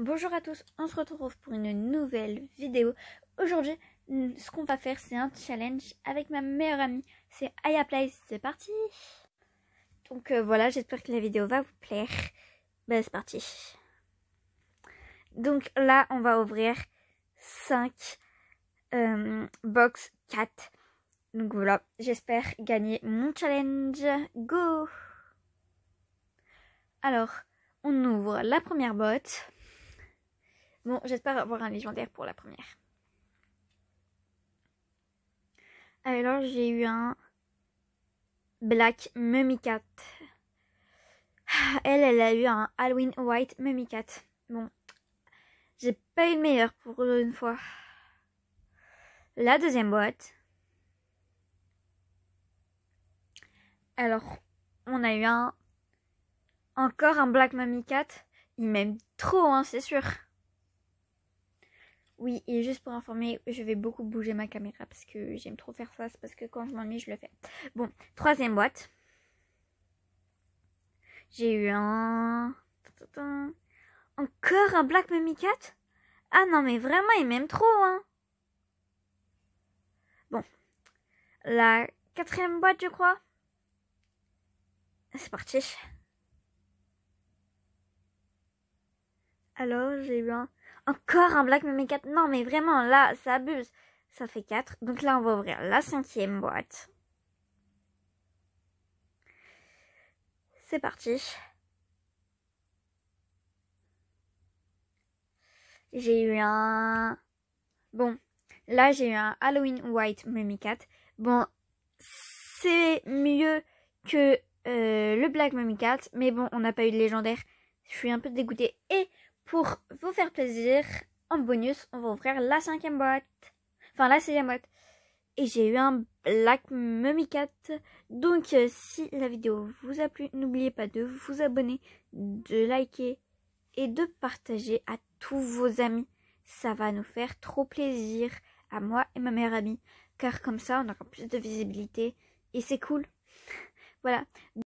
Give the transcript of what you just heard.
Bonjour à tous, on se retrouve pour une nouvelle vidéo. Aujourd'hui, ce qu'on va faire, c'est un challenge avec ma meilleure amie. C'est Aya Place, c'est parti Donc euh, voilà, j'espère que la vidéo va vous plaire. Ben c'est parti Donc là, on va ouvrir 5 euh, box 4. Donc voilà, j'espère gagner mon challenge. Go Alors, on ouvre la première boîte. Bon, j'espère avoir un légendaire pour la première. Alors, j'ai eu un Black Mummy Cat. Elle, elle a eu un Halloween White Mummy Cat. Bon, j'ai pas eu le meilleur pour une fois. La deuxième boîte. Alors, on a eu un. Encore un Black Mummy Cat. Il m'aime trop, hein, c'est sûr. Oui, et juste pour informer, je vais beaucoup bouger ma caméra parce que j'aime trop faire ça. parce que quand je m'ennuie, je le fais. Bon, troisième boîte. J'ai eu un... Encore un Black Mummy Cat Ah non, mais vraiment, il m'aime trop, hein Bon. La quatrième boîte, je crois. C'est parti. Alors, j'ai eu un... Encore un Black Mummy 4. Non, mais vraiment, là, ça abuse. Ça fait 4. Donc là, on va ouvrir la cinquième boîte. C'est parti. J'ai eu un... Bon, là, j'ai eu un Halloween White Mummy Cat. Bon, c'est mieux que euh, le Black Mummy Cat. Mais bon, on n'a pas eu de légendaire. Je suis un peu dégoûtée. Et pour vous faire plaisir, en bonus, on va ouvrir la cinquième boîte. Enfin, la sixième boîte. Et j'ai eu un Black Mummy Cat. Donc, euh, si la vidéo vous a plu, n'oubliez pas de vous abonner, de liker et de partager à tous vos amis. Ça va nous faire trop plaisir à moi et ma meilleure amie. Car comme ça, on aura plus de visibilité et c'est cool. voilà.